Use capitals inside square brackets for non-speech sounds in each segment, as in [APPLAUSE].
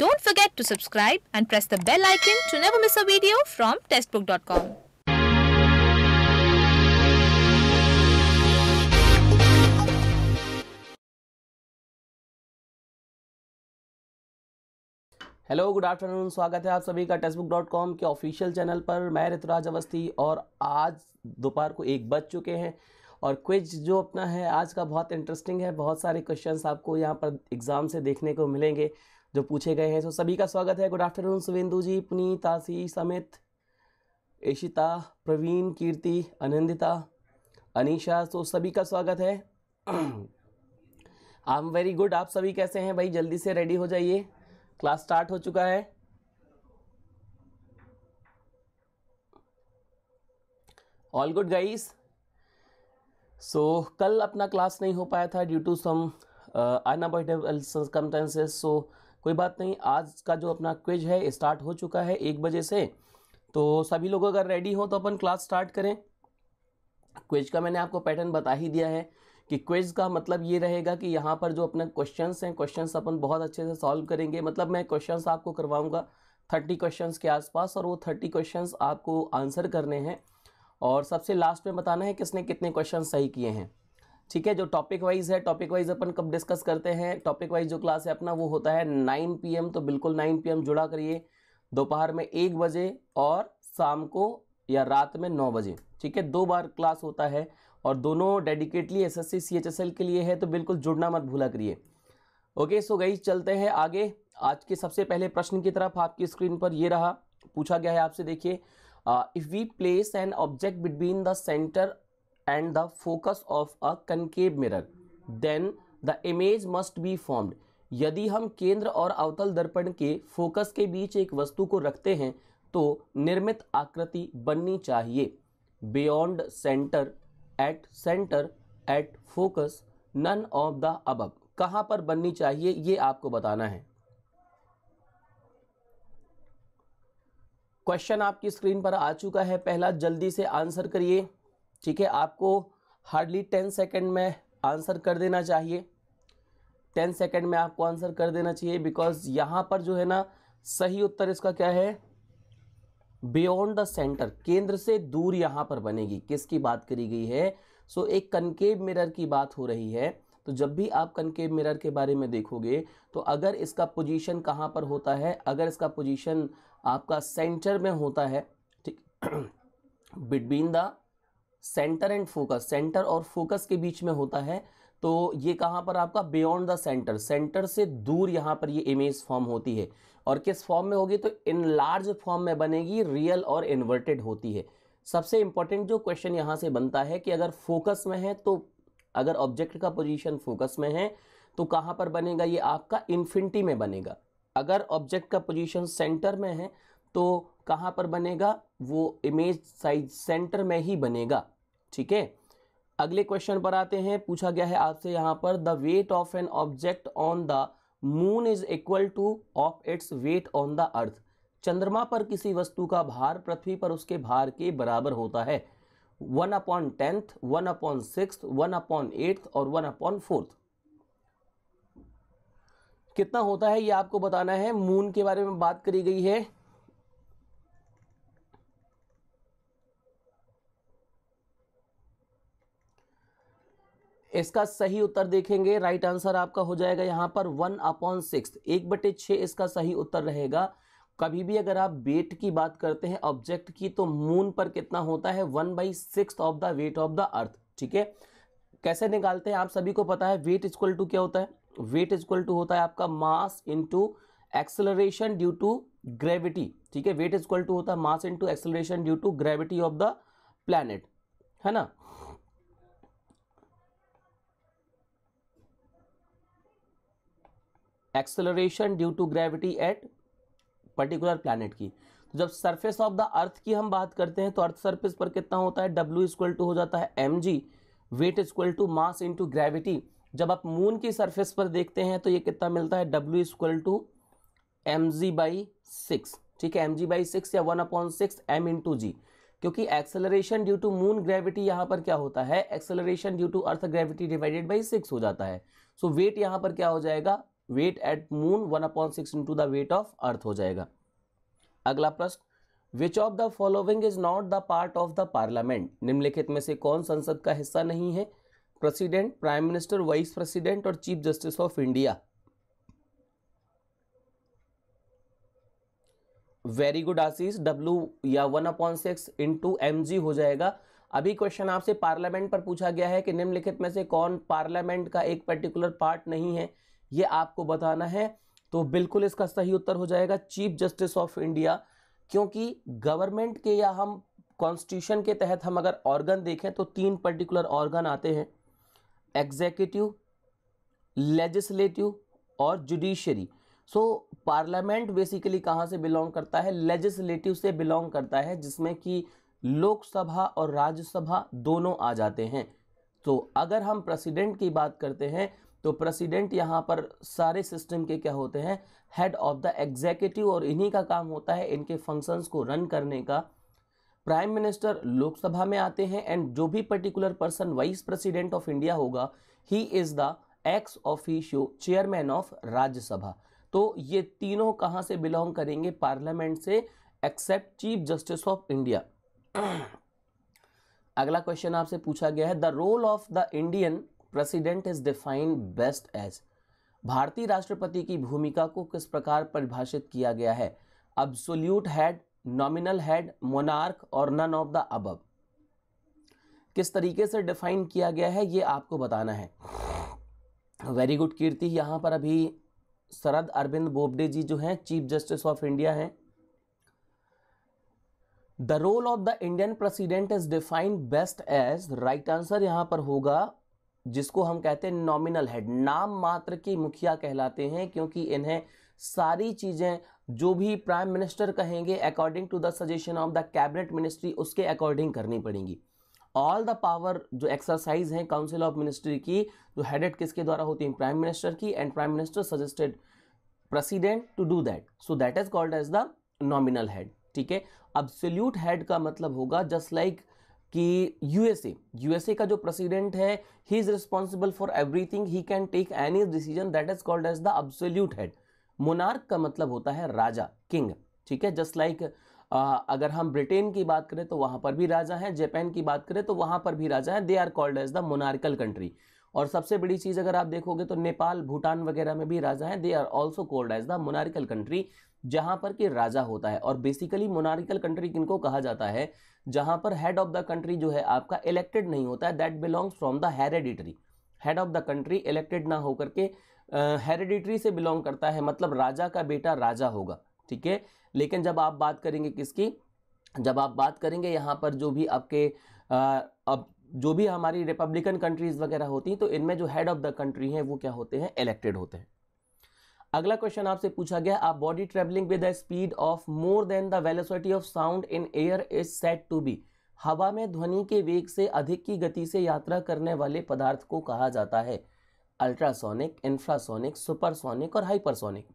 Don't forget to subscribe and press the bell icon to never miss a video from testbook.com. Hello good afternoon स्वागत है आप सभी का textbook dot com के official channel पर मैं ऋतुराज अवस्थी और आज दोपहर को एक बज चुके हैं और क्विज जो अपना है आज का बहुत इंटरेस्टिंग है बहुत सारे क्वेश्चंस आपको यहां पर एग्ज़ाम से देखने को मिलेंगे जो पूछे गए हैं सो सभी का स्वागत है गुड आफ्टरनून सुवेंदु जी पुनीत आशी समित ईशिता प्रवीण कीर्ति आनंदिता अनिशा सो सभी का स्वागत है आई एम वेरी गुड आप सभी कैसे हैं भाई जल्दी से रेडी हो जाइए क्लास स्टार्ट हो चुका है ऑल गुड गाइस सो कल अपना क्लास नहीं हो पाया था due to some unavoidable sometimes so कोई बात नहीं आज का जो अपना क्विज है स्टार्ट हो चुका है एक बजे से तो सभी लोग अगर रेडी हो तो अपन क्लास स्टार्ट करें क्विज का मैंने आपको पैटर्न बता ही दिया है कि क्विज का मतलब ये रहेगा कि यहाँ पर जो अपने क्वेश्चन हैं क्वेश्चन अपन बहुत अच्छे से सॉल्व करेंगे मतलब मैं क्वेश्चन आपको करवाऊँगा थर्टी क्वेश्चन के आसपास और वो थर्टी क्वेश्चन आपको आंसर करने हैं और सबसे लास्ट में बताना है किसने कितने क्वेश्चन सही किए हैं ठीक है जो टॉपिक वाइज है टॉपिक वाइज अपन कब डिस्कस करते हैं टॉपिक वाइज जो क्लास है अपना वो होता है नाइन पी तो बिल्कुल नाइन पी जुड़ा करिए दोपहर में एक बजे और शाम को या रात में नौ बजे ठीक है दो बार क्लास होता है और दोनों डेडिकेटली एस एस सी के लिए है तो बिल्कुल जुड़ना मत भूला करिए ओके सो गई चलते हैं आगे आज के सबसे पहले प्रश्न की तरफ आपकी स्क्रीन पर ये रहा पूछा गया है आपसे देखिए if we place an object between the centre and the focus of a concave mirror then the image must be formed यदि हम केंद्र और अवतल दर्पण के फोकस के बीच एक वस्तु को रखते हैं तो निर्मित आकृति बननी चाहिए beyond centre at centre at focus none of the above कहाँ पर बननी चाहिए ये आपको बताना है क्वेश्चन आपकी स्क्रीन पर आ चुका है पहला जल्दी से आंसर करिए ठीक है आपको हार्डली टेन सेकेंड में आंसर कर देना चाहिए टेन सेकेंड में आपको आंसर कर देना चाहिए बिकॉज यहाँ पर जो है ना सही उत्तर इसका क्या है बियॉन्ड द सेंटर केंद्र से दूर यहाँ पर बनेगी किसकी बात करी गई है सो so, एक कनकेव मिरर की बात हो रही है तो जब भी आप कनकेव मिरर के बारे में देखोगे तो अगर इसका पोजीशन कहाँ पर होता है अगर इसका पोजीशन आपका सेंटर में होता है ठीक between [CLEARS THROAT] the centre and focus centre और फोकस के बीच में होता है तो ये कहाँ पर आपका बियॉन्ड द सेंटर सेंटर से दूर यहाँ पर ये इमेज फॉर्म होती है और किस फॉर्म में होगी तो इन लार्ज फॉर्म में बनेगी रियल और इन्वर्टेड होती है सबसे इंपॉर्टेंट जो क्वेश्चन यहाँ से बनता है कि अगर फोकस में है तो अगर ऑब्जेक्ट का पोजीशन फोकस में है तो कहाँ पर बनेगा ये आपका इन्फिनिटी में बनेगा अगर ऑब्जेक्ट का पोजिशन सेंटर में है तो कहाँ पर बनेगा वो इमेज साइज सेंटर में ही बनेगा ठीक है अगले क्वेश्चन पर आते हैं पूछा गया है आपसे यहाँ पर the weight of an object on the moon is equal to of its weight on the earth चंद्रमा पर किसी वस्तु का भार पृथ्वी पर उसके भार के बराबर होता है one upon tenth one upon six one upon eighth और वन अपॉन फोर्थ कितना होता है ये आपको बताना है मून के बारे में बात करी गई है इसका सही उत्तर देखेंगे राइट आंसर आपका हो जाएगा यहाँ पर वन अपॉन सिक्स एक बटे छः इसका सही उत्तर रहेगा कभी भी अगर आप वेट की बात करते हैं ऑब्जेक्ट की तो मून पर कितना होता है one by six of the weight of the earth ठीक है कैसे निकालते हैं आप सभी को पता है वेट इजक्वल टू क्या होता है वेट इजक्वल टू होता है आपका mass into acceleration due to gravity ठीक है वेट इजक्वल टू होता है mass into acceleration due to gravity of the planet है ना acceleration due to gravity at particular planet की तो जब सरफेस ऑफ द अर्थ की हम बात करते हैं तो अर्थ सरफेस पर कितना होता है डब्ल्यू इक्वल टू हो जाता है M G weight equal to mass into gravity जब आप मून की सरफेस पर देखते हैं तो ये कितना मिलता है W equal to M G by six ठीक है एम जी बाई सिक्स या one upon six M into G क्योंकि acceleration due to moon gravity यहाँ पर क्या होता है acceleration due to earth gravity divided by six हो जाता है सो वेट यहाँ पर क्या हो जाएगा weight at moon one upon six into the weight of earth हो जाएगा अगला प्रश्न which of the following is not the part of the parliament निम्नलिखित में से कौन संसद का हिस्सा नहीं है president prime minister vice president और chief justice of India very good Ashish W या one upon six into M G हो जाएगा अभी क्वेश्चन आपसे पार्लियामेंट पर पूछा गया है कि निम्नलिखित में से कौन पार्लियामेंट का एक पर्टिकुलर पार्ट नहीं है ये आपको बताना है तो बिल्कुल इसका सही उत्तर हो जाएगा चीफ जस्टिस ऑफ इंडिया क्योंकि गवर्नमेंट के या हम कॉन्स्टिट्यूशन के तहत हम अगर ऑर्गन देखें तो तीन पर्टिकुलर ऑर्गन आते हैं एग्जीक्यूटिव लेजिस्लेटिव और जुडिशरी सो पार्लियामेंट बेसिकली कहाँ से बिलोंग करता है लेजिस्लेटिव से बिलोंग करता है जिसमें कि लोकसभा और राज्यसभा दोनों आ जाते हैं तो अगर हम प्रेसिडेंट की बात करते हैं तो प्रेसिडेंट यहाँ पर सारे सिस्टम के क्या होते हैं हेड ऑफ द एग्जीक्यूटिव और इन्हीं का काम होता है इनके फंक्शंस को रन करने का प्राइम मिनिस्टर लोकसभा में आते हैं एंड जो भी particular person vice president of India होगा he is the ex officio chairman of Rajya Sabha तो ये तीनों कहाँ से बिलोंग करेंगे पार्लियामेंट से except chief justice of India अगला क्वेश्चन आपसे पूछा गया है the role of the Indian president is defined best as भारतीय राष्ट्रपति की भूमिका को किस प्रकार परिभाषित किया गया है absolute head nominal head monarch और नन ऑफ द अबब किस तरीके से डिफाइन किया गया है ये आपको बताना है वेरी गुड कीर्ति यहाँ पर अभी शरद अरविंद बोबडे जी जो हैं चीफ जस्टिस ऑफ इंडिया हैं the role of the Indian president is defined best as right answer यहाँ पर होगा जिसको हम कहते हैं नॉमिनल हेड नाम मात्र के मुखिया कहलाते हैं क्योंकि इन्हें सारी चीज़ें जो भी प्राइम मिनिस्टर कहेंगे according to the suggestion of the cabinet ministry उसके अकॉर्डिंग करनी पड़ेंगी ऑल द पावर जो एक्सरसाइज है काउंसिल ऑफ मिनिस्ट्री की जो हेडेड किसके द्वारा होती है प्राइम मिनिस्टर की and prime minister suggested president to do that so that is called as the nominal head ठीक है अब सोल्यूट हेड का मतलब होगा जस्ट लाइक like कि यूएसए यूएसए का जो प्रेसिडेंट है he is responsible for everything he can take any decision that is called as the absolute head monarch का मतलब होता है राजा किंग ठीक है जस्ट लाइक अगर हम ब्रिटेन की बात करें तो वहां पर भी राजा हैं जापान की बात करें तो वहां पर भी राजा है they are called as the monarchal country और सबसे बड़ी चीज अगर आप देखोगे तो नेपाल भूटान वगैरह में भी राजा है they are also called as the monarchal country जहां पर कि राजा होता है और बेसिकली मोनारिकल कंट्री किनको कहा जाता है जहां पर हेड ऑफ द कंट्री जो है आपका इलेक्टेड नहीं होता है that belongs from the hereditary head of the country elected ना होकर के हेरेडिटरी से बिलोंग करता है मतलब राजा का बेटा राजा होगा ठीक है लेकिन जब आप बात करेंगे किसकी जब आप बात करेंगे यहाँ पर जो भी आपके अब जो भी हमारी रिपब्लिकन कंट्रीज़ वगैरह होती हैं तो इनमें जो हेड ऑफ द कंट्री हैं वो क्या होते हैं इलेक्टेड होते हैं अगला क्वेश्चन आपसे पूछा गया आप body travelling with speed of more than the velocity of sound in air is set to be हवा में ध्वनि के वेग से अधिक की गति से यात्रा करने वाले पदार्थ को कहा जाता है अल्ट्रासोनिक इंफ्रासोनिक सुपरसोनिक और हाइपरसोनिक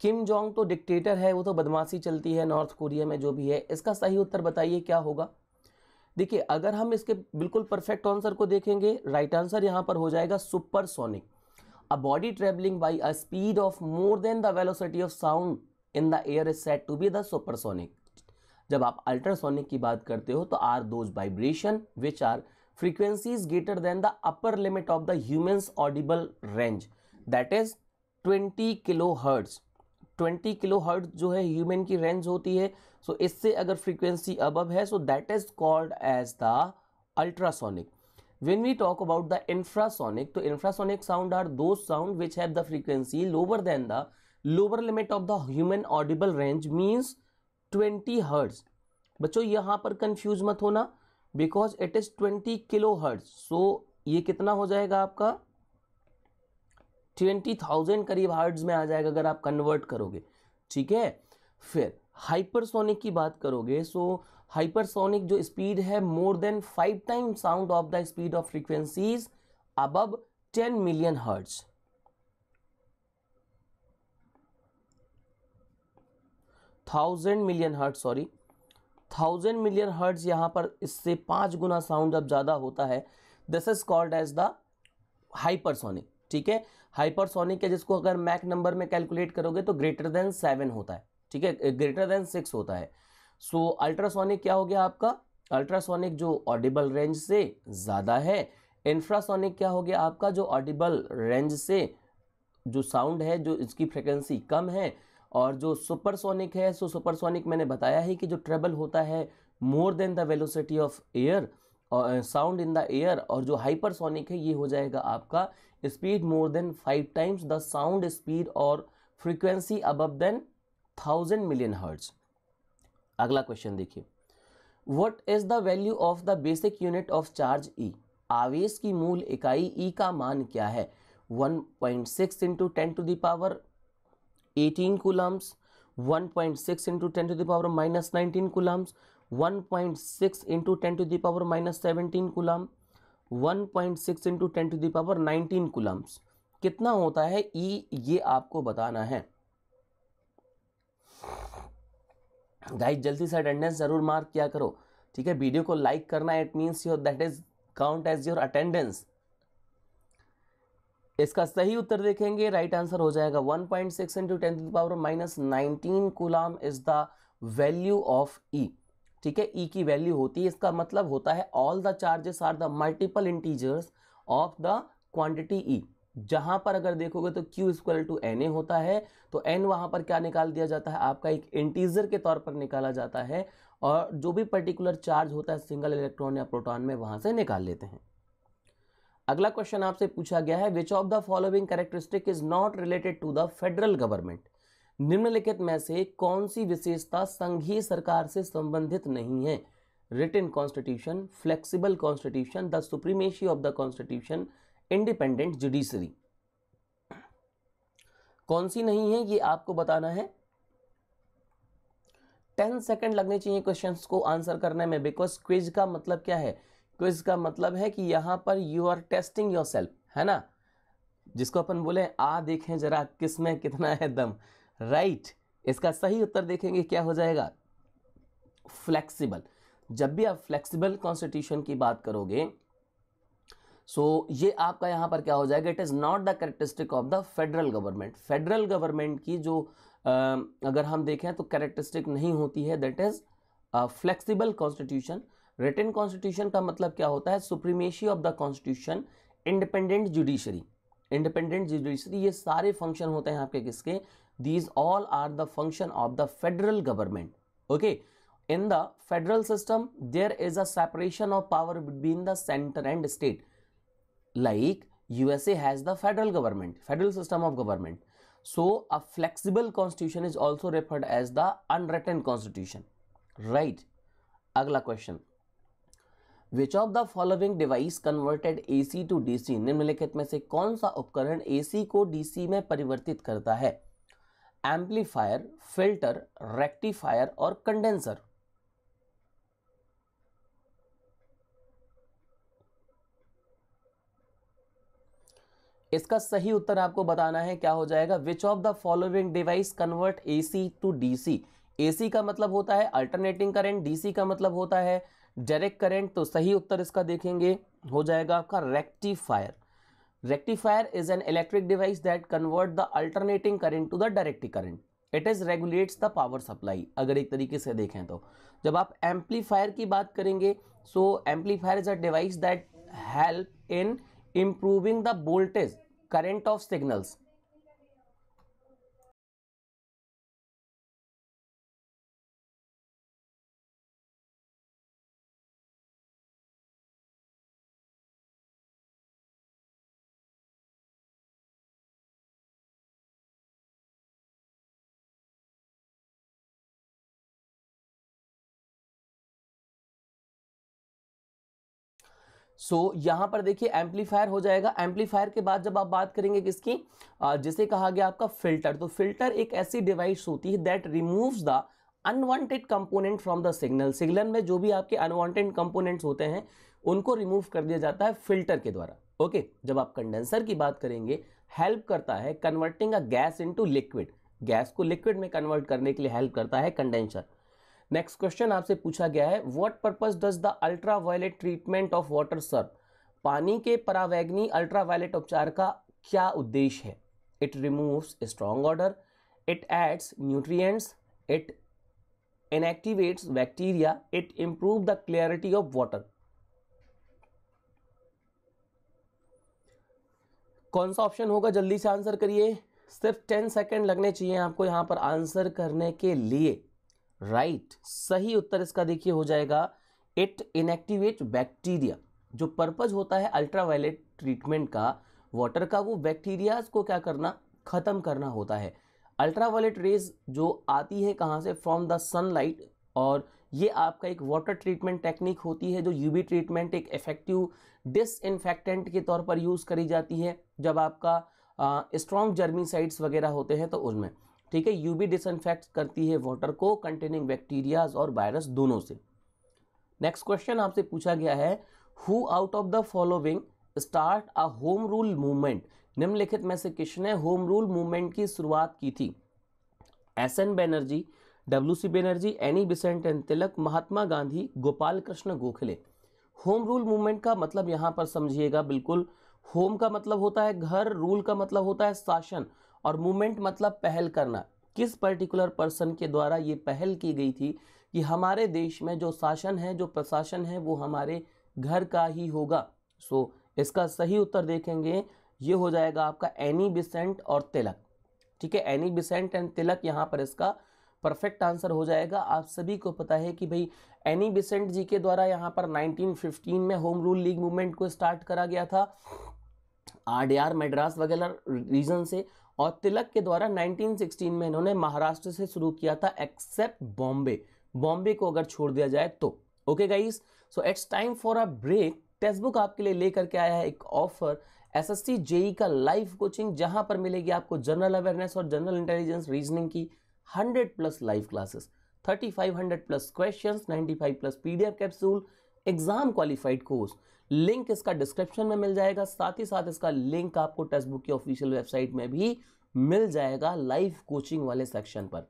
किम जोंग तो डिक्टेटर है वो तो बदमाशी चलती है नॉर्थ कोरिया में जो भी है इसका सही उत्तर बताइए क्या होगा देखिए अगर हम इसके बिल्कुल परफेक्ट आंसर को देखेंगे राइट आंसर यहां पर हो जाएगा supersonic A body traveling by a speed of more than the velocity of sound in the air is said to be the supersonic. जब आप अल्ट्रासोनिक की बात करते हो तो are those vibration which are frequencies greater than the upper limit of the humans audible range that is 20 kilo hertz 20 kilo hertz जो है human की रेंज होती है सो so इससे अगर फ्रीक्वेंसी अबव है so that is called as the ultrasonic when we talk about the infrasonic तो infrasonic sound are those sound which have the frequency lower than the lower limit of the human audible range means 20 hertz बच्चों यहाँ पर confuse मत होना because it is 20 kilo hertz so ये कितना हो जाएगा आपका 20,000 करीब हर्ट्ज में आ जाएगा अगर आप कन्वर्ट करोगे ठीक है फिर हाइपरसोनिक की बात करोगे सो so, हाइपरसोनिक जो स्पीड है more than five time sound of the speed of frequencies above ten million hertz thousand million hertz sorry thousand million hertz यहां पर इससे पांच गुना साउंड जब ज़्यादा होता है this is called as the hypersonic ठीक है हाइपरसोनिक है जिसको अगर मैक नंबर में कैलकुलेट करोगे तो ग्रेटर देन सेवन होता है ठीक है ग्रेटर देन सिक्स होता है सो अल्ट्रासोनिक क्या हो गया आपका अल्ट्रासोनिक जो ऑडिबल रेंज से ज़्यादा है इंफ्रासोनिक क्या हो गया आपका जो ऑडिबल रेंज से जो साउंड है जो इसकी फ्रिक्वेंसी कम है और जो सुपरसोनिक है सो सुपरसोनिक मैंने बताया ही कि जो ट्रेबल होता है more than the velocity of air और साउंड इन द एयर और जो हाइपरसोनिक है ये हो जाएगा आपका speed more than five times the sound speed और frequency above than thousand million hertz अगला क्वेश्चन देखिए what is the value of the basic unit of charge E आवेश की मूल इकाई ई e का मान क्या है 1.6 point six into ten to the power eighteen coulombs 1.6 point six into ten to the power minus nineteen coulombs 1.6 point six into ten to the power minus seventeen coulomb 1.6 point six into ten to the power nineteen coulombs कितना होता है ई e ये आपको बताना है guys जल्दी से attendance ज़रूर मार्क किया करो ठीक है वीडियो को लाइक करना it means your that is count as your attendance इसका सही उत्तर देखेंगे राइट आंसर हो जाएगा 1.6 point six into ten power minus nineteen coulomb is the value of E ठीक है ई e की वैल्यू होती है इसका मतलब होता है all the charges are the multiple integers of the quantity E जहां पर अगर देखोगे तो q equal to N A होता है तो एन वहां पर क्या निकाल दिया जाता है आपका एक इंटीजर के तौर पर निकाला जाता है और जो भी पर्टिकुलर चार्ज होता है सिंगल इलेक्ट्रॉन या प्रोटॉन में वहां से निकाल लेते हैं अगला क्वेश्चन आपसे पूछा गया है which of the following characteristic is not related to the federal government निम्नलिखित में से कौन सी विशेषता संघीय सरकार से संबंधित नहीं है written constitution flexible constitution the supremacy of the constitution independent judiciary कौन सी नहीं है ये आपको बताना है टेन सेकेंड लगने चाहिए क्वेश्चन को आंसर करने में बिकॉज क्विज का मतलब क्या है क्विज का मतलब है कि यहां पर you are testing yourself है ना जिसको अपन बोले आ देखें जरा किसमें कितना है दम राइट right. इसका सही उत्तर देखेंगे क्या हो जाएगा फ्लेक्सिबल जब भी आप फ्लेक्सिबल कॉन्स्टिट्यूशन की बात करोगे सो so, ये आपका यहाँ पर क्या हो जाएगा it is not the characteristic of the federal government federal government की जो आ, अगर हम देखें तो करेक्टरिस्टिक नहीं होती है that is flexible constitution written constitution का मतलब क्या होता है supremacy of the constitution independent judiciary independent judiciary ये सारे फंक्शन होते हैं आपके किसके these all are the function of the federal government okay in the federal system there is a separation of power between the centre and state like USA has the federal government federal system of government so a flexible constitution is also referred as the unwritten constitution right अगला question which of the following device converted A C to D C निम्नलिखित में से कौन सा उपकरण ए को D में परिवर्तित करता है एम्पलीफायर फिल्टर रेक्टिफायर और कंडेंसर इसका सही उत्तर आपको बताना है क्या हो जाएगा which of the following device convert A to DC AC का मतलब होता है अल्टरनेटिंग करंट डीसी का मतलब होता है डायरेक्ट करेंट तो सही उत्तर इसका देखेंगे हो जाएगा आपका rectifier rectifier is an electric device that convert the alternating current to the direct current it is regulates the power supply अगर एक तरीके से देखें तो जब आप एम्पलीफायर की बात करेंगे so amplifier is a device that help in improving the voltage current of signals so so, यहाँ पर देखिए एम्पलीफायर हो जाएगा एम्पलीफायर के बाद जब आप बात करेंगे किसकी जिसे कहा गया आपका फिल्टर तो फिल्टर एक ऐसी डिवाइस होती है that removes the unwanted component from the signal signal में जो भी आपके अनवांटेड कंपोनेंट्स होते हैं उनको रिमूव कर दिया जाता है फिल्टर के द्वारा ओके okay, जब आप कंडेंसर की बात करेंगे हेल्प करता है converting a gas into liquid gas को लिक्विड में कन्वर्ट करने के लिए हेल्प करता है कंडेंसर नेक्स्ट क्वेश्चन आपसे पूछा गया है what purpose does the ultraviolet treatment of water serve पानी के परावैग्नी अल्ट्रा वायलेट उपचार का क्या उद्देश्य है it removes strong odour it adds nutrients it inactivates bacteria it improve the clarity of water कौन सा ऑप्शन होगा जल्दी से आंसर करिए सिर्फ टेन सेकेंड लगने चाहिए आपको यहाँ पर आंसर करने के लिए राइट right. सही उत्तर इसका देखिए हो जाएगा इट इनएक्टिवेट बैक्टीरिया जो पर्पज होता है अल्ट्रावायलेट ट्रीटमेंट का वाटर का वो बैक्टीरियाज को क्या करना खत्म करना होता है अल्ट्रावायलेट रेज जो आती है कहाँ से फ्रॉम द सनलाइट और ये आपका एक वाटर ट्रीटमेंट टेक्निक होती है जो बी ट्रीटमेंट एक इफेक्टिव डिसइनफेक्टेंट के तौर पर यूज़ करी जाती है जब आपका स्ट्रॉन्ग साइड्स वगैरह होते हैं तो उसमें ठीक है यूवी डिसइनफेक्ट करती है वाटर को कंटेनिंग बैक्टीरियाज और वायरस दोनों से नेक्स्ट क्वेश्चन आपसे पूछा गया है who out of the following start a home rule movement निम्नलिखित में से किसने होम रूल मूवमेंट की शुरुआत की थी S N Banerjee W C Banerjee Annie Besant N Tilak Mahatma Gandhi Gopal Krishna Gokhale home rule movement का मतलब यहाँ पर समझिएगा बिल्कुल होम का मतलब होता है घर रूल का मतलब होता है शासन और मूवमेंट मतलब पहल करना किस पर्टिकुलर पर्सन के द्वारा ये पहल की गई थी कि हमारे देश में जो शासन है जो प्रशासन है वो हमारे घर का ही होगा सो so, इसका सही उत्तर देखेंगे ये हो जाएगा आपका एनी बिसेंट और तिलक ठीक है एनी बिसेंट एंड तिलक यहाँ पर इसका परफेक्ट आंसर हो जाएगा आप सभी को पता है कि भाई एनी बिसेंट जी के द्वारा यहाँ पर 1915 में होम रूल लीग मूवमेंट को स्टार्ट करा गया था आर डी आर मेड्रास वगैरह रीजन से और तिलक के द्वारा 1916 में इन्होंने महाराष्ट्र से शुरू किया था एक्सेप्ट बॉम्बे बॉम्बे को अगर छोड़ दिया जाए तो okay guys so it's time for a break Testbook आपके लिए लेकर के आया है एक ऑफर एस एस जेई का लाइव कोचिंग जहां पर मिलेगी आपको जनरल अवेयरनेस और जनरल इंटेलिजेंस रीजनिंग की 100 plus live classes 3500 plus questions 95 plus PDF capsule exam qualified course link इसका डिस्क्रिप्शन में मिल जाएगा साथ ही साथ इसका लिंक आपको टेक्स्ट बुक की ऑफिशियल वेबसाइट में भी मिल जाएगा लाइव कोचिंग वाले सेक्शन पर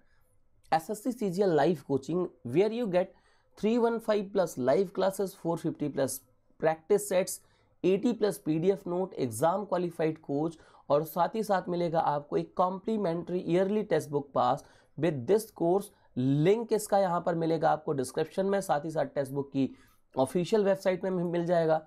S S C C G L live coaching where you get three one five plus live classes four fifty plus practice sets eighty plus P D F note exam qualified coach और साथ ही साथ मिलेगा आपको एक complimentary yearly Testbook pass with this course link इसका यहाँ पर मिलेगा आपको डिस्क्रिप्शन में साथ ही साथ टेक्स्ट बुक की ऑफिशियल वेबसाइट में मिल जाएगा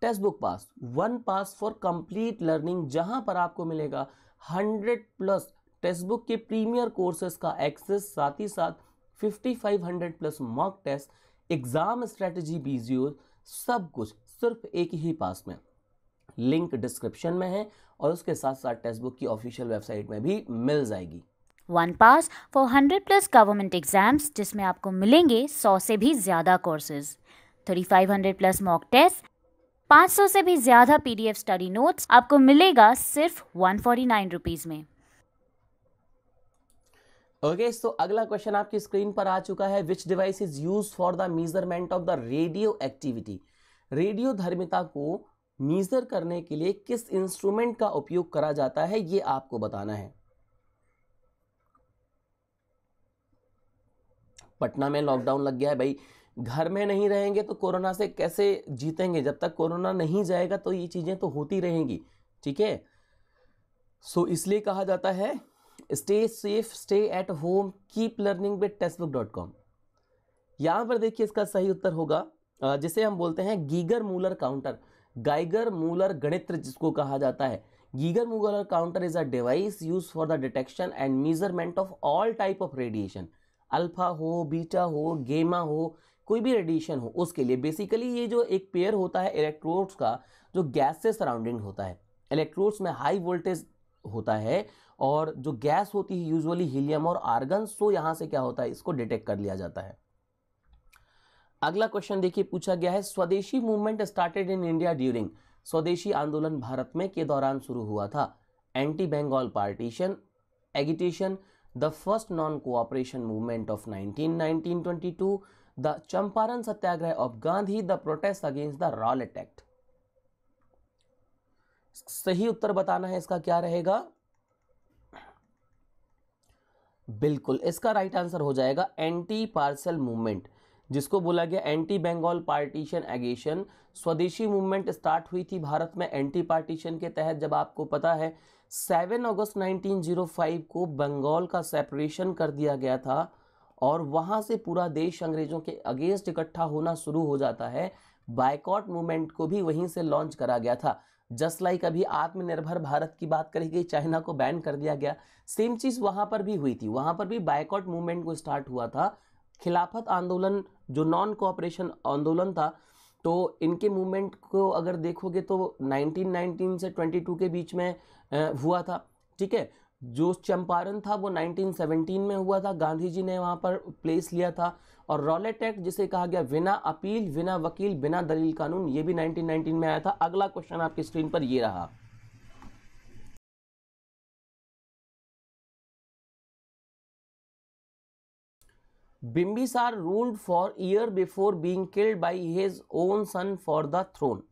Testbook pass one pass for complete learning जहां पर आपको मिलेगा हंड्रेड प्लस टेक्स्ट बुक के प्रीमियर कोर्सेज का एक्सेस साथ ही साथ fifty five hundred plus mock test exam strategy बीजीओ सब कुछ सिर्फ एक ही पास में लिंक डिस्क्रिप्शन में है और उसके साथ साथ टेक्स्ट बुक की ऑफिशियल वेबसाइट में भी मिल जाएगी one pass for hundred plus government exams जिसमें आपको मिलेंगे सौ से भी ज़्यादा कोर्सेज़ 3500 प्लस मॉक टेस्ट 500 से भी ज़्यादा पीडीएफ स्टडी नोट्स आपको मिलेगा सिर्फ वन फोर्टी में ओके okay, तो so अगला क्वेश्चन आपकी स्क्रीन पर आ चुका है which device is use for the measurement of the radioactivity रेडियो धर्मिता को मीजर करने के लिए किस इंस्ट्रूमेंट का उपयोग करा जाता है ये आपको बताना है पटना में लॉकडाउन लग गया है भाई घर में नहीं रहेंगे तो कोरोना से कैसे जीतेंगे जब तक कोरोना नहीं जाएगा तो ये चीज़ें तो होती रहेंगी ठीक है सो इसलिए कहा जाता है stay safe stay at home keep learning with Testbook dot com यहाँ पर देखिए इसका सही उत्तर होगा जिसे हम बोलते हैं Geiger Muller counter Geiger Muller गणित्र जिसको कहा जाता है Geiger Muller counter is a device use for the detection and measurement of all type of radiation alpha हो बीटा हो गेमा हो कोई भी रेडिएशन हो उसके लिए बेसिकली ये जो एक पेयर होता है इलेक्ट्रोड्स का जो गैस से सराउंडिंग होता है इलेक्ट्रोड्स में हाई वोल्टेज होता है और जो गैस होती है यूजुअली हीलियम और आर्गन सो यहाँ से क्या होता है इसको डिटेक्ट कर लिया जाता है अगला क्वेश्चन देखिए पूछा गया है Swadeshi movement started in India during Swadeshi आंदोलन भारत में के दौरान शुरू हुआ था anti Bengal partition agitation the first non cooperation movement of 1919-22 the Champaran Satyagraha of Gandhi the protest against the Rowlatt Act. सही उत्तर बताना है इसका क्या रहेगा बिल्कुल इसका राइट आंसर हो जाएगा एंटी पार्सल मूवमेंट जिसको बोला गया एंटी बंगाल पार्टीशन एगेशन स्वदेशी मूवमेंट स्टार्ट हुई थी भारत में एंटी पार्टीशन के तहत जब आपको पता है 7 अगस्त 1905 को बंगाल का सेपरेशन कर दिया गया था और वहाँ से पूरा देश अंग्रेज़ों के अगेंस्ट इकट्ठा होना शुरू हो जाता है बायकॉट मूवमेंट को भी वहीं से लॉन्च करा गया था जस्ट लाइक अभी आत्मनिर्भर भारत की बात करी गई चाइना को बैन कर दिया गया सेम चीज़ वहाँ पर भी हुई थी वहाँ पर भी बायकॉट मूवमेंट को स्टार्ट हुआ था खिलाफत आंदोलन जो नॉन कोऑपरेशन आंदोलन था तो इनके मूवमेंट को अगर देखोगे तो 1919 से 22 के बीच में हुआ था ठीक है जो चंपारण था वो 1917 में हुआ था गांधी जी ने वहाँ पर प्लेस लिया था और रॉलेट एक्ट जिसे कहा गया बिना अपील बिना वकील बिना दलील कानून ये भी 1919 में आया था अगला क्वेश्चन आपकी स्क्रीन पर ये रहा Bimbisara ruled for year before being killed by his own son for the throne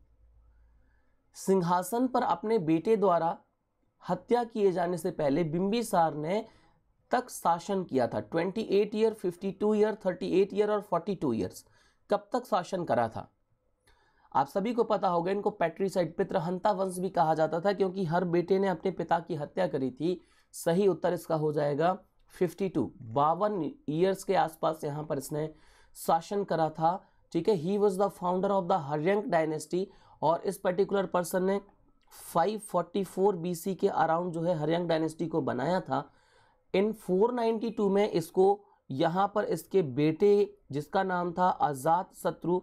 सिंहासन पर अपने बेटे द्वारा हत्या किए जाने से पहले बिंबिसार ने तक शासन किया था 28 ईयर 52 ईयर 38 ईयर और 42 ईयर्स कब तक शासन करा था आप सभी को पता होगा इनको पैट्रीसाइड पित्रहंता वंश भी कहा जाता था क्योंकि हर बेटे ने अपने पिता की हत्या करी थी सही उत्तर इसका हो जाएगा 52 टू बावन ईयर्स के आसपास यहाँ पर इसने शासन करा था ठीक है he was the founder of the Haryanka dynasty और इस पर्टिकुलर पर्सन ने 544 बीसी के अराउंड जो है हरियंग डायनेस्टी को बनाया था इन 492 में इसको यहाँ पर इसके बेटे जिसका नाम था आज़ाद शत्रु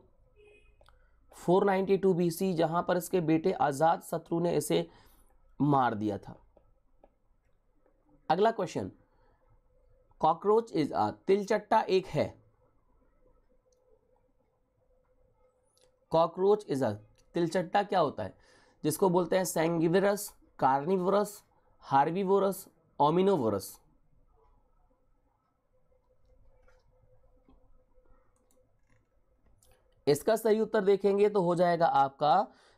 492 बीसी जहां पर इसके बेटे आज़ाद शत्रु ने इसे मार दिया था अगला क्वेश्चन कॉकरोच इज आ तिलचट्टा एक है कॉकरोच इज अ तिलचट्टा क्या होता है जिसको बोलते हैं सेंगिवरस कार्निवरस हार्विवोरस ओमिनोवोरस इसका सही उत्तर देखेंगे तो हो जाएगा आपका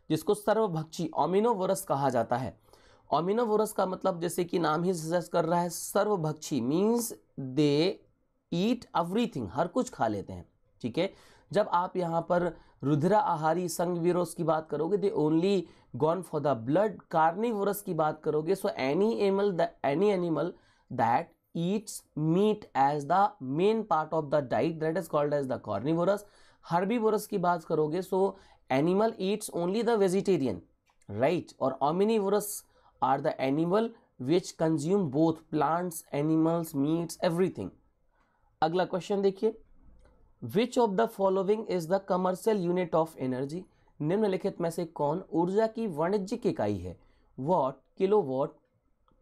जिसको सर्वभक्षी ओमिनोवोरस कहा जाता है ओमिनोवोरस का मतलब जैसे कि नाम ही सजेस्ट कर रहा है सर्वभक्षी मींस दे ईट एवरीथिंग हर कुछ खा लेते हैं ठीक है जब आप यहां पर रुद्रा आहारी संघ की बात करोगे they only gone for the blood carnivorous की बात करोगे so any animal any animal that eats meat as the main part of the diet that is called as the carnivorous herbivorous की बात करोगे so animal eats only the vegetarian right और omnivorous are the animal which consume both plants animals meats everything अगला question देखिए which of the following is the commercial unit of energy निम्नलिखित में से कौन ऊर्जा की वाणिज्यिक इकाई है watt kilowatt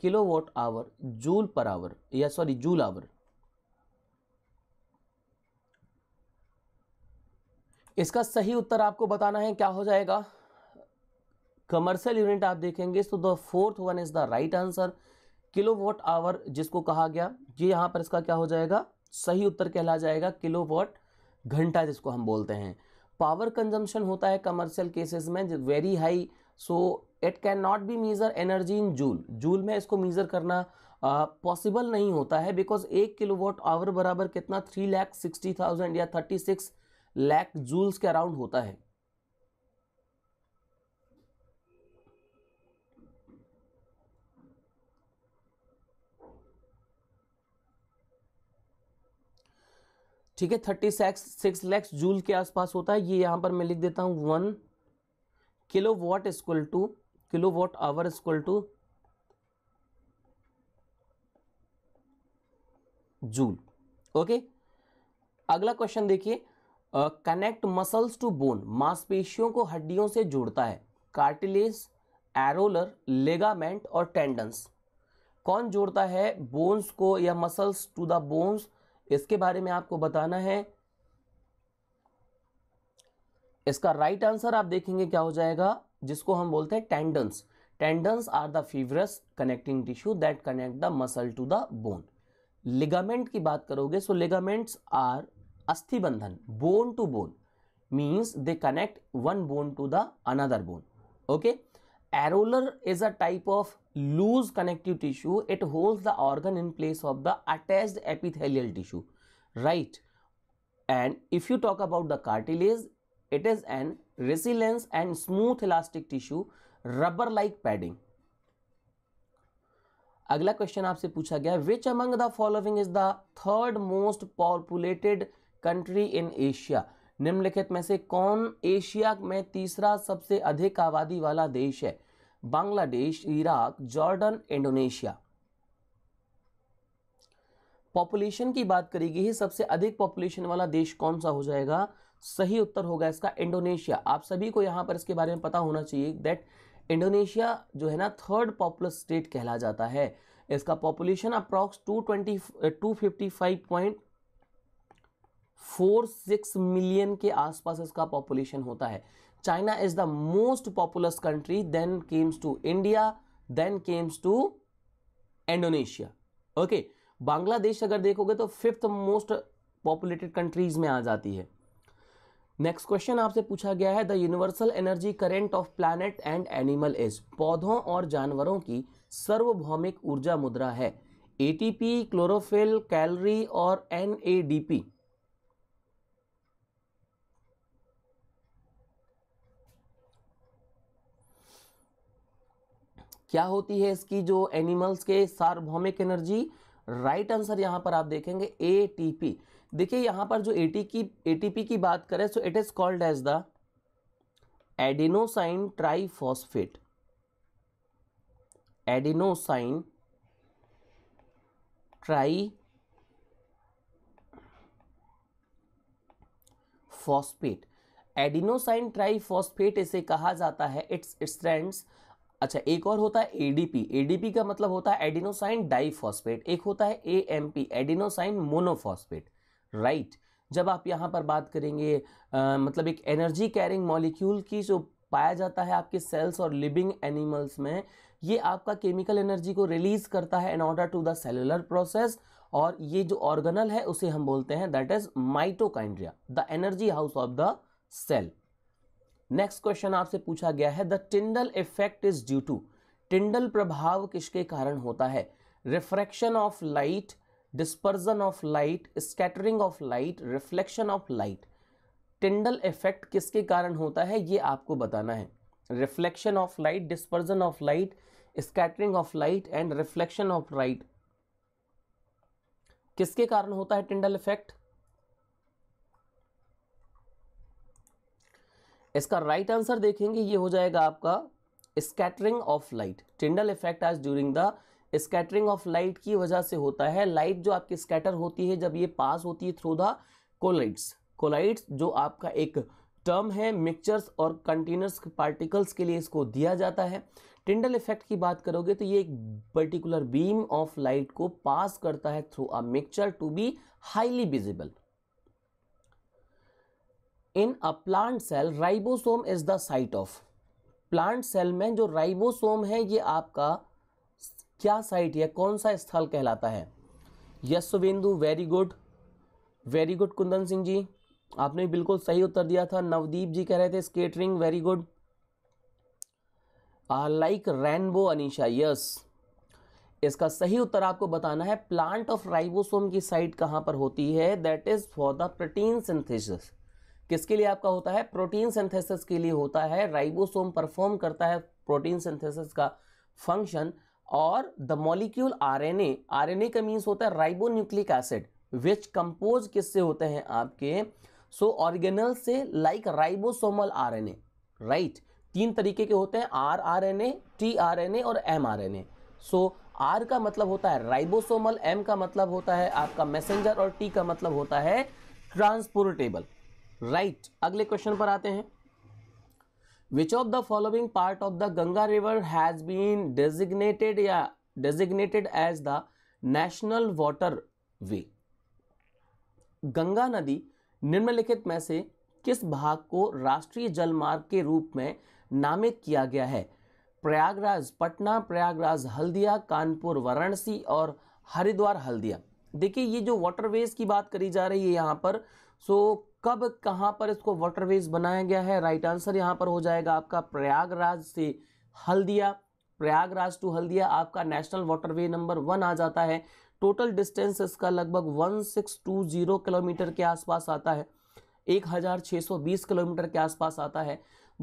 kilowatt hour joule per hour या सॉरी जूल आवर इसका सही उत्तर आपको बताना है क्या हो जाएगा कमर्शियल यूनिट आप देखेंगे तो the fourth one is the right answer kilowatt hour जिसको कहा गया ये यहां पर इसका क्या हो जाएगा सही उत्तर कहला जाएगा किलो वॉट घंटा जिसको हम बोलते हैं पावर कंजम्पशन होता है कमर्शियल केसेस में very high so it can not be measure energy in joule joule में इसको मीज़र करना पॉसिबल uh, नहीं होता है बिकॉज एक किलो वॉट आवर बराबर कितना थ्री लैख सिक्सटी थाउजेंड या थर्टी सिक्स लैख जूल्स के अराउंड होता है ठीक है thirty six six lakhs joule के आसपास होता है ये यहाँ पर मैं लिख देता हूँ one kilowatt equal to kilowatt hour equal to joule okay अगला क्वेश्चन देखिए कनेक्ट मसल्स टू बोन मांसपेशियों को हड्डियों से जोड़ता है कार्टिलेज एरोलर लेगामेंट और टेंडन्स कौन जोड़ता है बोन्स को या मसल्स टू द बोन्स इसके बारे में आपको बताना है इसका राइट आंसर आप देखेंगे क्या हो जाएगा जिसको हम बोलते हैं tendons tendons are the fibrous connecting tissue that connect the muscle to the bone ligament की बात करोगे सो लिगामेंट्स आर अस्थि बंधन bone to bone means they connect one bone to the another bone okay areolar is a type of loose connective tissue it hold the organ in place of the attached epithelial tissue right and if you talk about the cartilage it is N resilience and smooth elastic tissue rubber like padding अगला question आपसे पूछा गया which among the following is the third most populated country in Asia निम्नलिखित में से कौन Asia में तीसरा सबसे अधिक आबादी वाला देश है Bangladesh Iraq Jordan Indonesia population की बात करेगी ही सबसे अधिक पॉपुलेशन वाला देश कौन सा हो जाएगा सही उत्तर होगा इसका इंडोनेशिया आप सभी को यहां पर इसके बारे में पता होना चाहिए दैट इंडोनेशिया जो है ना थर्ड पॉपुलर स्टेट कहला जाता है इसका population approx two twenty two fifty five point four six million के आसपास इसका पॉपुलेशन होता है China is the most populous country then comes to India then comes to Indonesia okay Bangladesh अगर देखोगे तो फिफ्थ मोस्ट पॉपुलेटेड कंट्रीज में आ जाती है नेक्स्ट क्वेश्चन आपसे पूछा गया है the universal energy current of plant and animal is पौधों और जानवरों की सर्वभौमिक ऊर्जा मुद्रा है एटीपी क्लोरोफिल कैलरी और एनएडीपी क्या होती है इसकी जो एनिमल्स के सार्वभौमिक एनर्जी राइट आंसर यहां पर आप देखेंगे ए देखिए यहां पर जो एटी की एटीपी की बात करें so it is called as the adenosine triphosphate adenosine triphosphate adenosine triphosphate इसे कहा जाता है इट्स स्ट्रैंड्स अच्छा एक और होता है एडीपी एडीपी का मतलब होता है एडिनोसाइन डाइफॉस्फेट एक होता है A M P adenosine monophosphate right जब आप यहाँ पर बात करेंगे आ, मतलब एक एनर्जी कैरिंग मॉलिक्यूल की जो पाया जाता है आपके सेल्स और लिविंग एनिमल्स में ये आपका केमिकल एनर्जी को रिलीज करता है in order to the cellular process और ये जो ऑर्गनल है उसे हम बोलते हैं that is mitochondria the energy house of the cell next question आपसे पूछा गया है the Tyndall effect is due to Tyndall प्रभाव किसके कारण होता है refraction of light dispersion of light scattering of light reflection of light Tyndall effect किसके कारण होता है ये आपको बताना है reflection of light dispersion of light scattering of light and reflection of light किसके कारण होता है टिंडल इफेक्ट इसका राइट आंसर देखेंगे ये हो जाएगा आपका scattering of light Tyndall effect आज during the scattering of light की वजह से होता है लाइट जो आपकी स्कैटर होती है जब ये पास होती है थ्रू द कोलाइट्स कोलाइट्स जो आपका एक टर्म है मिक्सचर्स और कंटेनर्स पार्टिकल्स के लिए इसको दिया जाता है टिंडल इफेक्ट की बात करोगे तो ये एक पर्टिकुलर बीम ऑफ लाइट को पास करता है through a mixture to be highly visible in a plant cell ribosome is the site of plant cell में जो राइबोसोम है ये आपका क्या साइट या कौन सा स्थल कहलाता है Yashvendu very good very good Kundan Singh ji आपने बिल्कुल सही उत्तर दिया था नवदीप जी कह रहे थे scattering very good like rainbow Anisha yes इसका सही उत्तर आपको बताना है प्लांट ऑफ राइबोसोम की साइट कहां पर होती है that is for the protein synthesis किसके लिए आपका होता है प्रोटीन सिंथेसिस के लिए होता है राइबोसोम परफॉर्म करता है प्रोटीन सिंथेसिस का फंक्शन और द मॉलिक्यूल आरएनए आरएनए का मीन्स होता है राइबोन्यूक्लिक एसिड विच कंपोज किससे होते हैं आपके सो so, ऑर्गेनल से लाइक राइबोसोमल आरएनए राइट तीन तरीके के होते हैं R R N A T R N A और M R N A so R का मतलब होता है राइबोसोमल एम का मतलब होता है आपका मैसेंजर और टी का मतलब होता है ट्रांसपोर्टेबल राइट right. अगले क्वेश्चन पर आते हैं which of the following part of the Ganga river has been designated या designated as the national waterway Ganga नदी निम्नलिखित में से किस भाग को राष्ट्रीय जलमार्ग के रूप में नामित किया गया है प्रयागराज पटना प्रयागराज हल्दिया कानपुर वाराणसी और हरिद्वार हल्दिया देखिए ये जो वाटरवेज की बात करी जा रही है यहाँ पर सो कब कहां पर इसको वाटरवेज बनाया गया है राइट आंसर यहाँ पर हो जाएगा आपका प्रयागराज से हल्दिया प्रयागराज टू हल्दिया आपका नेशनल वाटरवे नंबर वन आ जाता है टोटल डिस्टेंस इसका लगभग 1620 किलोमीटर के आसपास आता है 1620 किलोमीटर के आसपास आता है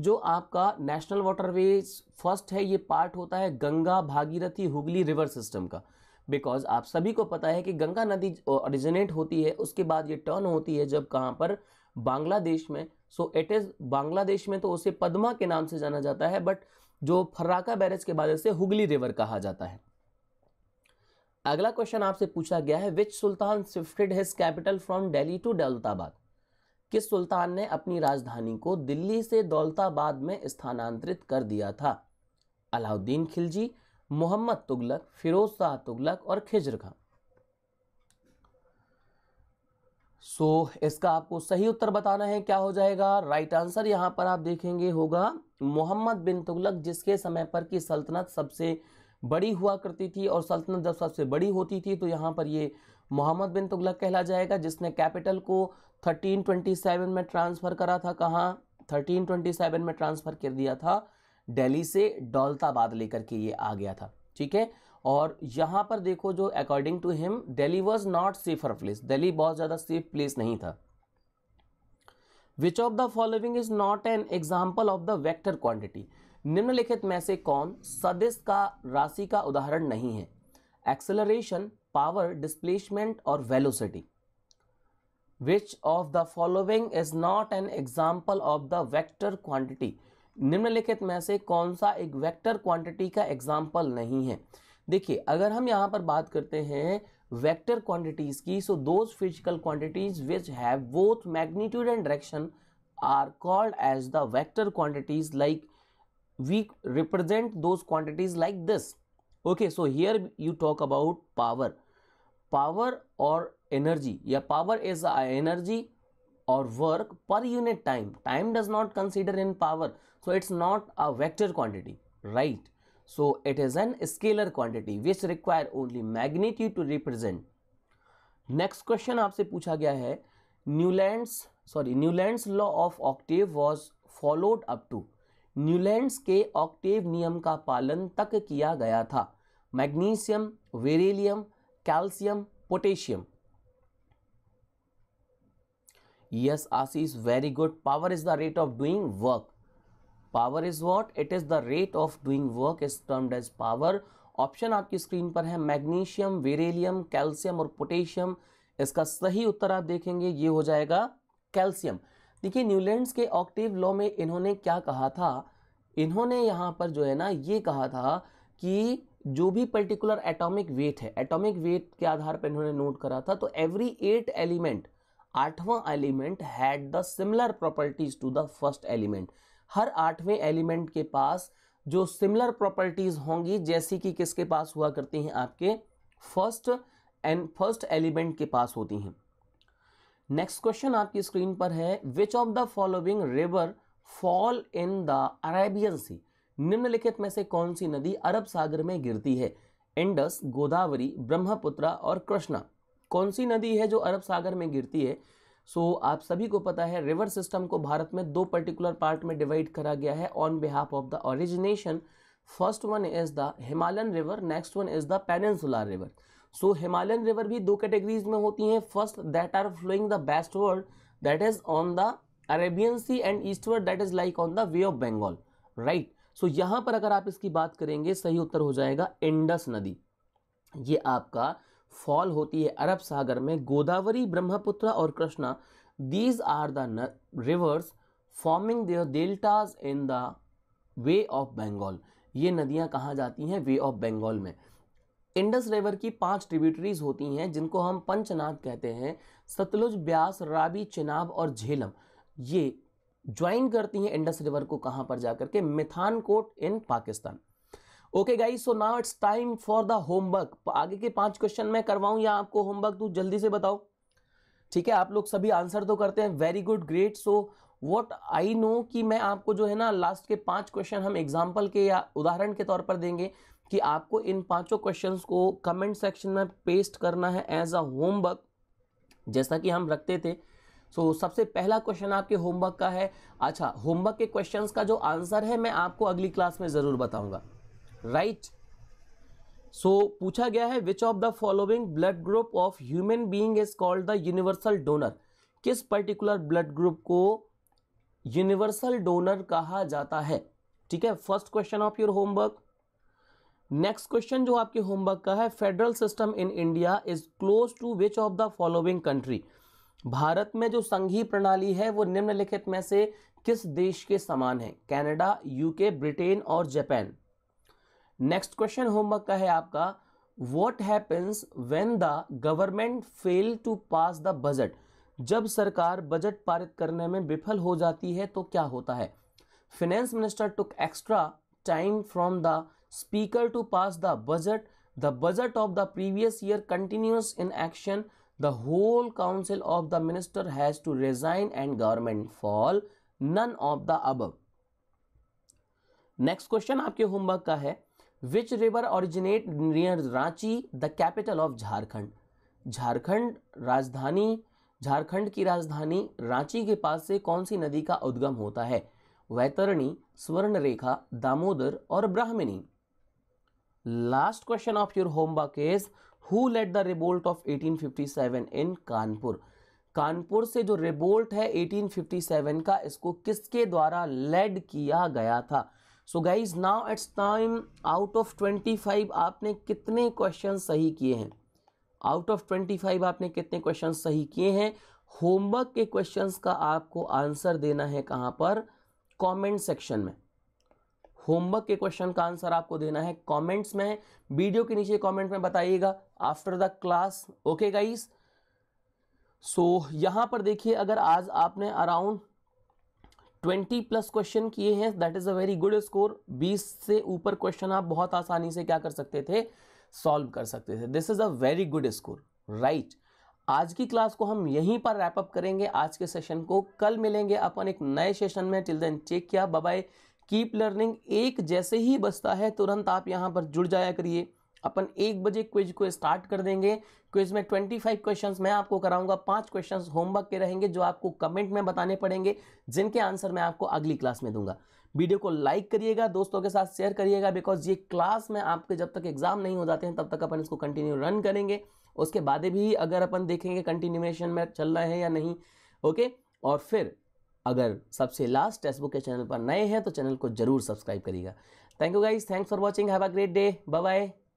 जो आपका नेशनल वाटरवेज फर्स्ट है ये पार्ट होता है गंगा भागीरथी हुगली रिवर सिस्टम का बिकॉज आप सभी को पता है कि गंगा नदी ओरिजिनेट होती है उसके बाद ये टर्न होती है जब कहाँ पर बांग्लादेश में सो इट इज़ बांग्लादेश में तो उसे पद्मा के नाम से जाना जाता है बट जो फर्राका बैरेज के बाद इसे हुगली रिवर कहा जाता है अगला क्वेश्चन आपसे पूछा गया है which sultan shifted his capital from Delhi to Daulatabad किस सुल्तान ने अपनी राजधानी को दिल्ली से दौलताबाद में स्थानांतरित कर दिया था अलाउद्दीन खिलजी मोहम्मद तुगलक फिरोज शाह तुगलक और खिजर खां सो so, इसका आपको सही उत्तर बताना है क्या हो जाएगा राइट आंसर यहां पर आप देखेंगे होगा मोहम्मद बिन तुगलक जिसके समय पर की सल्तनत सबसे बड़ी हुआ करती थी और सल्तनत जब सबसे बड़ी होती थी तो यहां पर ये मोहम्मद बिन तुगलक कहला जाएगा जिसने कैपिटल को 1327 में ट्रांसफ़र करा था कहाँ 1327 में ट्रांसफ़र कर दिया था दिल्ली से दौलताबाद लेकर के ये आ गया था ठीक है और यहाँ पर देखो जो according to him Delhi was not safer place Delhi बहुत ज़्यादा सेफ प्लेस नहीं था which of the following is not an example of the vector quantity निम्नलिखित में से कौन सदिश का राशि का उदाहरण नहीं है एक्सेलरेशन पावर डिस्प्लेसमेंट और velocity which of the following is not an example of the vector quantity निम्नलिखित में से कौन सा एक वेक्टर क्वांटिटी का एग्जाम्पल नहीं है देखिए अगर हम यहाँ पर बात करते हैं वेक्टर क्वांटिटीज की so those physical quantities which have both magnitude and direction are called as the vector quantities like we represent दो quantities like this okay so here you talk about power power और energy या power is energy और work per unit time time does not consider in power so it's not a vector quantity right so it is an scalar quantity which require only magnitude to represent next question आपसे पूछा गया है Newlands sorry Newlands law of octave was followed up to Newlands के octave नियम का पालन तक किया गया था magnesium beryllium calcium potassium yes Ashish very good power is the rate of doing work power is what it is the rate of doing work is termed as power option आपकी screen पर है मैग्नीशियम वेरेलियम कैल्शियम और potassium इसका सही उत्तर आप देखेंगे ये हो जाएगा कैल्शियम देखिए न्यूलैंड्स के ऑक्टिव लॉ में इन्होंने क्या कहा था इन्होंने यहाँ पर जो है ना ये कहा था कि जो भी पर्टिकुलर एटॉमिक वेट है एटॉमिक वेट के आधार पर इन्होंने नोट करा था तो एवरी एट एलिमेंट आठवां element had the similar properties to the first element हर आठवें एलिमेंट के पास जो सिमिलर प्रॉपर्टीज होंगी जैसी कि किसके पास हुआ करती हैं आपके फर्स्ट एंड फर्स्ट एलिमेंट के पास होती हैं नेक्स्ट क्वेश्चन आपकी स्क्रीन पर है which of the following river fall in the Arabian sea निम्नलिखित में से कौन सी नदी अरब सागर में गिरती है इंडस गोदावरी ब्रह्मपुत्र और कृष्णा कौन सी नदी है जो अरब सागर में गिरती है सो so, आप सभी को पता है रिवर सिस्टम को भारत में दो पर्टिकुलर पार्ट में डिवाइड करा गया है on behalf of the origination first one is the Himalayan river next one is the peninsular river so Himalayan river भी दो कैटेगरीज में होती हैं first that are flowing the west world that is on the Arabian sea and word that is like on the bay of Bengal right so यहां पर अगर आप इसकी बात करेंगे सही उत्तर हो जाएगा इंडस नदी ये आपका फॉल होती है अरब सागर में गोदावरी ब्रह्मपुत्र और Krishna these are the rivers forming their deltas in the bay of Bengal ये नदियाँ कहाँ जाती हैं वे ऑफ बंगाल में इंडस रिवर की पांच ट्रिब्यूटरीज होती हैं जिनको हम पंचनाग कहते हैं सतलुज ब्यास राबी चिनाब और झेलम ये ज्वाइन करती हैं इंडस रिवर को कहाँ पर जाकर के Mithankot in Pakistan okay guys so now it's time for the homework आगे के पांच क्वेश्चन मैं करवाऊं या आपको होमवर्क तू जल्दी से बताओ ठीक है आप लोग सभी आंसर तो करते हैं very good great so what I know कि मैं आपको जो है ना लास्ट के पांच क्वेश्चन हम एग्जाम्पल के या उदाहरण के तौर पर देंगे कि आपको इन पांचों क्वेश्चंस को कमेंट सेक्शन में पेस्ट करना है एज अ होमवर्क जैसा कि हम रखते थे सो so, सबसे पहला क्वेश्चन आपके होमवर्क का है अच्छा होमवर्क के क्वेश्चन का जो आंसर है मैं आपको अगली क्लास में ज़रूर बताऊंगा राइट सो पूछा गया है which of the following blood group of human being is called the universal donor किस पर्टिकुलर ब्लड ग्रुप को यूनिवर्सल डोनर कहा जाता है ठीक है first question of your homework next question जो आपके होमवर्क का है federal system in India is close to which of the following country Bharat में जो संघीय प्रणाली है वो निम्नलिखित में से किस देश के समान है कनाडा यूके ब्रिटेन और जापान नेक्स्ट क्वेश्चन होमवर्क का है आपका what happens when the government fail to pass the budget जब सरकार बजट पारित करने में विफल हो जाती है तो क्या होता है finance minister took extra time from the speaker to pass the budget the budget of the previous year continues in action the whole council of the minister has to resign and government fall none of the above next question आपके होमवर्क का है which river originate near Ranchi the capital of Jharkhand Jharkhand राजधानी झारखंड की राजधानी रांची के पास से कौन सी नदी का उद्गम होता है वैतरणी स्वर्णरेखा दामोदर और Brahmani last question of your homework is who led the revolt of 1857 in Kanpur Kanpur से जो रिबोल्ट है 1857 का इसको किसके द्वारा लेड किया गया था so guys now it's time out of twenty five आपने कितने क्वेश्चन सही किए हैं आउट ऑफ ट्वेंटी फाइव आपने कितने क्वेश्चन सही किए हैं होमवर्क के क्वेश्चंस का आपको आंसर देना है कहाँ पर कमेंट सेक्शन में होमवर्क के क्वेश्चन का आंसर आपको देना है कमेंट्स में वीडियो के नीचे कमेंट में बताइएगा after the class okay guys so यहाँ पर देखिए अगर आज आपने अराउंड ट्वेंटी प्लस क्वेश्चन किए हैं that is a very good score बीस से ऊपर क्वेश्चन आप बहुत आसानी से क्या कर सकते थे सॉल्व कर सकते थे this is a very good score right आज की क्लास को हम यहीं पर रैप अप करेंगे आज के सेशन को कल मिलेंगे अपन एक नए सेशन में टिल देन चेक किया बाय कीप लर्निंग एक जैसे ही बसता है तुरंत आप यहाँ पर जुड़ जाया करिए अपन एक बजे क्विज को स्टार्ट कर देंगे क्विज में 25 क्वेश्चंस मैं आपको कराऊंगा पांच क्वेश्चंस होमवर्क के रहेंगे जो आपको कमेंट में बताने पड़ेंगे जिनके आंसर मैं आपको अगली क्लास में दूंगा वीडियो को लाइक करिएगा दोस्तों के साथ शेयर करिएगा बिकॉज ये क्लास में आपके जब तक एग्जाम नहीं हो जाते हैं तब तक अपन इसको कंटिन्यू रन करेंगे उसके बाद भी अगर अपन देखेंगे कंटिन्यूएशन में चल रहा है या नहीं ओके और फिर अगर सबसे लास्ट टेस्ट बुक के चैनल पर नए हैं तो चैनल को जरूर सब्सक्राइब करिएगा thank you guys thanks for watching have a great day bye